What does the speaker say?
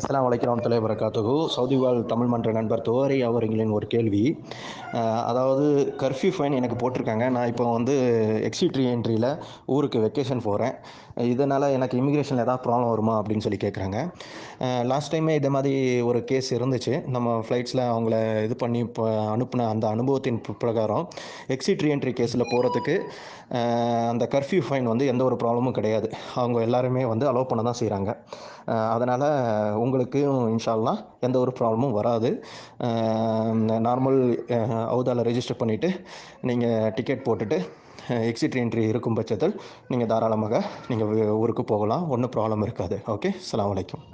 அஸ்லாம் வலைக்கம் தலைவர் வரகாத்துகு சவுதி வாழ் தமிழ் மன்ற நண்பர் துவரை அவர்களின் ஒரு கேள்வி அதாவது கர்ஃப்யூ ஃபைன் எனக்கு போட்டிருக்காங்க நான் இப்போ வந்து எக்ஸிட்ரி என்ட்ரியில் ஊருக்கு வெக்கேஷன் போகிறேன் இதனால் எனக்கு இமிக்ரேஷனில் ஏதாவது ப்ராப்ளம் வருமா அப்படின்னு சொல்லி கேட்குறாங்க லாஸ்ட் டைமே இதே மாதிரி ஒரு கேஸ் இருந்துச்சு நம்ம ஃப்ளைட்ஸில் அவங்கள இது பண்ணி இப்போ அனுப்பின அந்த அனுபவத்தின் பிரகாரம் எக்ஸிட்ரி என்ட்ரி கேஸில் போகிறதுக்கு அந்த கர்ஃப்யூ ஃபைன் வந்து எந்த ஒரு ப்ராப்ளமும் கிடையாது அவங்க எல்லாருமே வந்து அலோவ் பண்ண தான் செய்கிறாங்க அதனால் உங்களுக்கும் இன்ஷால்லாம் எந்த ஒரு ப்ராப்ளமும் வராது நார்மல் அவுதாவில் ரெஜிஸ்டர் பண்ணிவிட்டு நீங்கள் டிக்கெட் போட்டுட்டு எக்ஸிட் என்ட்ரி இருக்கும் பட்சத்தில் நீங்கள் தாராளமாக நீங்கள் ஊருக்கு போகலாம் ஒன்றும் ப்ராப்ளம் இருக்காது ஓகே அலாம் வலைக்கம்